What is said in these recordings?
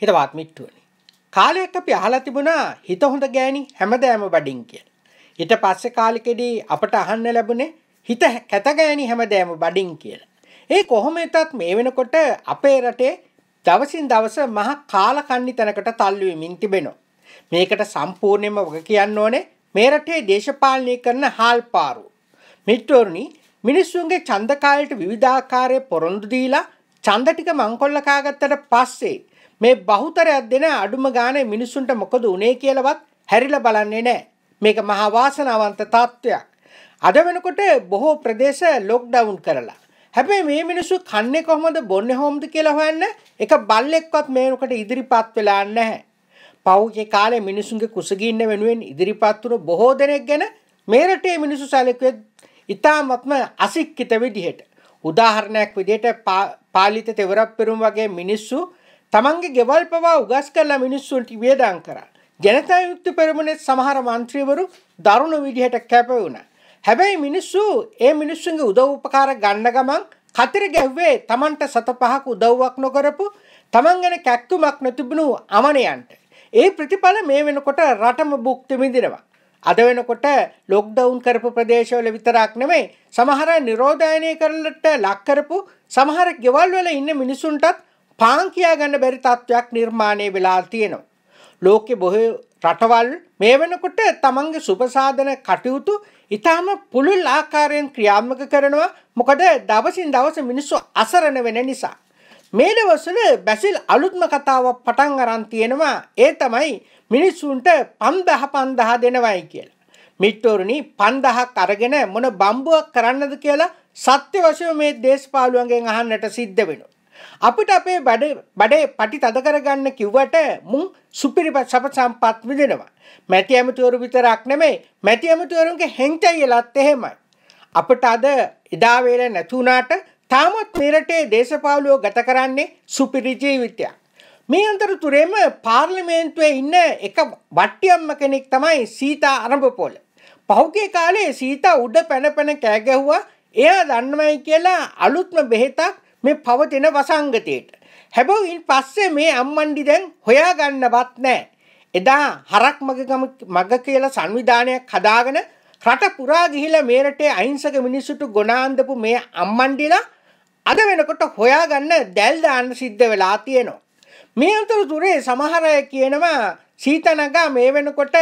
හිතවත් මිට්ටුවනි. කාලයක් අපි අහලා තිබුණා හිත හොඳ ගෑණි හැමදෑම බඩින් කියලා. ඊට පස්සේ කාලෙකදී අපට අහන්න ලැබුණේ හිත කැත ගෑණි හැමදෑම බඩින් කියලා. ඒ කොහොම වෙතත් මේ වෙනකොට අපේ රටේ දවසින් දවස මහ කාලකන්ණි තැනකට තල්ලු වෙමින් තිබෙනවා. මේකට සම්පූර්ණයෙන්ම වග කියන්න ඕනේ මේ රටේ දේශපාලනය කරන හාල්පාරු. මිට්ටෝරණි මිනිස්සුන්ගේ ඡන්දකායට විවිධාකාරයේ පොරොන්දු දීලා ඡන්ද ටික මංකොල්ල කාගත්තට පස්සේ මේ බහුතරයක් දෙන අඩුම ගානේ මිනිස්සුන්ට මොකද උනේ කියලාවත් හැරිලා බලන්නේ නැහැ. මේක මහා වාසනාවන්ත තත්ත්වයක්. අද වෙනකොට බොහෝ ප්‍රදේශ ලොක්ඩවුන් කරලා. හැබැයි මේ මිනිස්සු කන්නේ කොහොමද බොන්නේ කොහොමද කියලා හොයන්න එක බල්ලෙක්වත් මේකට ඉදිරිපත් වෙලා නැහැ. පෞගේ කාලේ මිනිසුන්ගේ කුසගින්න වෙනුවෙන් ඉදිරිපත් වුණු බොහෝ දෙනෙක් ගැන මේ රටේ මිනිස්සු සැලකුවේ ඉතාමත්ම අසික්කිත විදිහට. උදාහරණයක් විදිහට පාලිත තෙවරක් පෙරුම් වගේ මිනිස්සු තමන්ගේ ගෙවල් පවා උගස් කරලා මිනිස්සුන්ට වේදන් කරා. ජනතා යුක්ති පෙරමුණේ සමහර මන්ත්‍රීවරු දරුණු විදිහට කැප වුණා. හැබැයි මිනිස්සු ඒ මිනිස්සුන්ගේ උදව් උපකාර ගන්න ගමන් කතර ගැහ්වේ තමන්ට සත පහක් උදව්වක් නොකරපු තමන් ගැන කැක්කුමක් නොතිබුණු අමනයන්ට. ඒ ප්‍රතිඵල මේ වෙනකොට රටම භුක්ති විඳිනවා. අද වෙනකොට ලොක්ඩවුන් කරපු ප්‍රදේශවල විතරක් නෙමෙයි සමහර නිරෝධායනය කරලට ලක් කරපු සමහර ගෙවල් වල ඉන්න මිනිසුන්ටත් පාන් කියාගන්න බැරි තත්ත්වයක් නිර්මාණය වෙලා තියෙනවා. ලෝකෙ බොහෝ රටවල් මේ වෙනකොට තමන්ගේ සුපසාධන කටයුතු ඉතාම පුළුල් ආකාරයෙන් ක්‍රියාත්මක කරනවා මොකද දවසින් දවස මිනිස්සු අසරණ වෙන නිසා. මේ දවස්වල බැසිල් අලුත්ම කතාවක් පටන් අරන් තියෙනවා ඒ තමයි මිනිස්සුන්ට පන්දහ පන්දහ දෙනවයි කියලා. මිට්ටෝරුණි පන්දහක් අරගෙන මොන බම්බුවක් කරන්නද කියලා සත්‍ය වශයෙන් මේ දේශපාලුවන්ගෙන් අහන්නට සිද්ධ වෙනවා. අපිට අපේ බඩ බඩේ පටි තද කරගන්න කිව්වට මුන් සුපිරි සප සම්පත් විදිනවා. මැටි ඇමතිවරු විතරක් නෙමෙයි මැටි ඇමතිවරුන්ගේ හෙංචයිලත් එහෙමයි. අපට අද එදා වේල නැතුණාට තාමත් මෙරටේ දේශපාලුවෝ ගත කරන්නේ සුපිරි ජීවිතයක්. මේ අතරතුරේම පාර්ලිමේන්තුවේ ඉන්න එක වට්ටියම්ම කෙනෙක් තමයි සීතා අරඹපොල. පහුගේ කාලේ සීතා උඩ පැන පැන කෑගැහුවා එයා දන්නවයි කියලා අලුත්ම බෙහෙතක් මේ පවතින වසංගතයට. හැබැවින් පස්සේ මේ අම්මන්ඩි දැන් හොයාගන්නවත් නැහැ. එදා හරක් මග කියලා සංවිධානයක් හදාගෙන රට පුරා ගිහිලා මේ රටේ අහිංසක මිනිස්සුන්ට ගොනාන්දපු මේ අම්මන්ඩිලා අද වෙනකොට හොයාගන්න දැල් දාන්න සිද්ධ වෙලා තියෙනවා. මේ අතරතුරේ සමහර අය කියනවා සීතනගා මේ වෙනකොට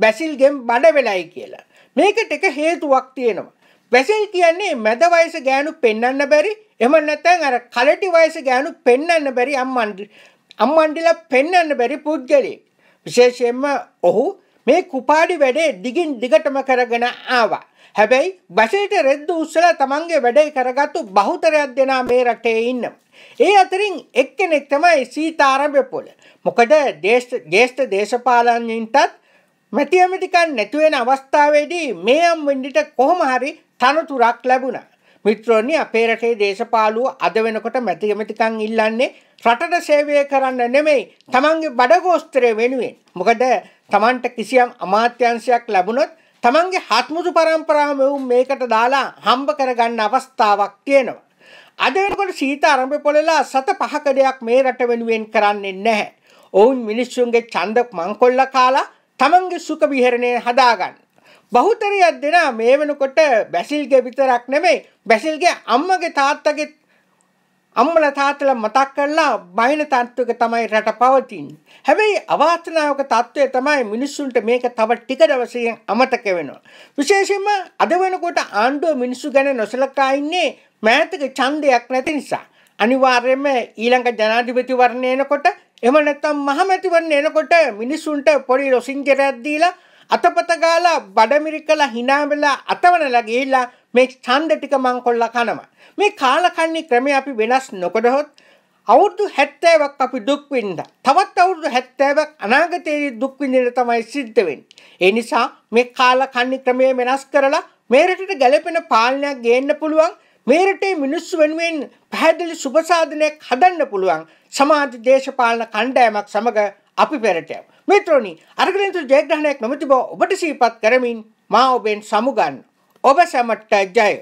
බැසිල් ගෙම් බඩ වෙලයි කියලා. මේකට එක හේතුවක් තියෙනවා. බැසිල් කියන්නේ මැද වයස ගෑනු පෙන්වන්න බැරි එහෙම නැත්නම් අර කලටි වයස ගෑනු පෙන්වන්න බැරි අම්මන්ඩි අම්මන්ඩිලා පෙන්වන්න බැරි පුද්ගලෙක්. විශේෂයෙන්ම ඔහු මේ කුපාඩි වැඩේ දිගින් දිගටම කරගෙන ආවා. හැබැයි බසේට රෙද්ද උස්සලා තමන්ගේ වැඩේ කරගත්තු බහුතරයක් දෙනා මේ රටේ ඉන්නවා. ඒ අතරින් එක්කෙනෙක් තමයි සීතාරම්භපොල. මොකද ජේෂ්ඨ දේශපාලනඥයින්ටත් මැතිඇමටිකන් නැතිවෙන අවස්ථාවේදී මේ අම්වෙන්ඩිට කොහොම හරි තනතුරක් ලැබුණා. මිත්‍රෝනි අපේ රටේ දේශපාලුව අද වෙනකොට මැති ඇමතිකං ඉල්ලන්නේ රටට සේවය කරන්න නෙමෙයි තමන්ගේ බඩගෝස්තරය වෙනුවෙන්. මොකද තමන්ට කිසියම් අමාත්‍යංශයක් ලැබුණොත් තමන්ගේ හත්මුතු පරම්පරාව මෙවුම් මේකට දාලා හම්බ කරගන්න අවස්ථාවක් තියෙනවා. අද වෙනකොට සීත අරඹ පොළලා සත පහක දෙයක් මේ රට වෙනුවෙන් කරන්නේ නැහැ. ඔවුන් මිනිස්සුන්ගේ ඡන්ද මංකොල්ල කාලා තමන්ගේ සුඛ විහරණය හදාගන්න. බහුතරයක් දෙනා මේ වෙනකොට බැසිල්ගේ විතරක් නෙමෙයි බැසිල්ගේ අම්මගේ තාත්තගේ අම්මල තාත්තලා මතක් කරලා බයින තත්ත්වක තමයි රට පවතින්නේ. හැබැයි අවාසනාවක තත්ත්වය තමයි මිනිස්සුන්ට මේක තව ටික දවසකින් අමතක වෙනවා. විශේෂයෙන්ම අද වෙනකොට ආණ්ඩුව මිනිස්සු ගැන නොසලකා ඉන්නේ මෑතක ඡන්දයක් නැති නිසා. අනිවාර්යයෙන්ම ඊළඟ ජනාධිපතිවරණය එනකොට එහෙම නැත්නම් මහමැතිවරණය එනකොට මිනිස්සුන්ට පොඩි ලොසින්ජරයක් දීලා අතපත ගාලා බඩමිරි කළා hina වෙලා අතවනලා ගිහිල්ලා මේ ඡන්ද ටික මං කොල්ලා කනවා. මේ කාලකන්ණි ක්‍රමය අපි වෙනස් නොකොඩහොත් අවුරුදු 70ක් අපි දුක් විඳා. තවත් අවුරුදු 70ක් අනාගතයේදී දුක් විඳින්න තමයි සිද්ධ වෙන්නේ. ඒ නිසා මේ කාලකන්ණි ක්‍රමය වෙනස් කරලා මේ රටට ගැළපෙන පාලනයක් ගේන්න පුළුවන්. මේ රටේ මිනිස්සු වෙනුවෙන් පැහැදිලි සුබ සාධනයක් හදන්න පුළුවන්. සමාජ දේශපාලන කණ්ඩායමක් සමග අපි පෙරට යමු. මිත්‍රෝනි, අරගලෙන්තු ජයග්‍රහණයක් නොමැති බව ඔබට සිහිපත් කරමින් මා ඔබෙන් සමුගන්න. ඔබ සැමට ජය.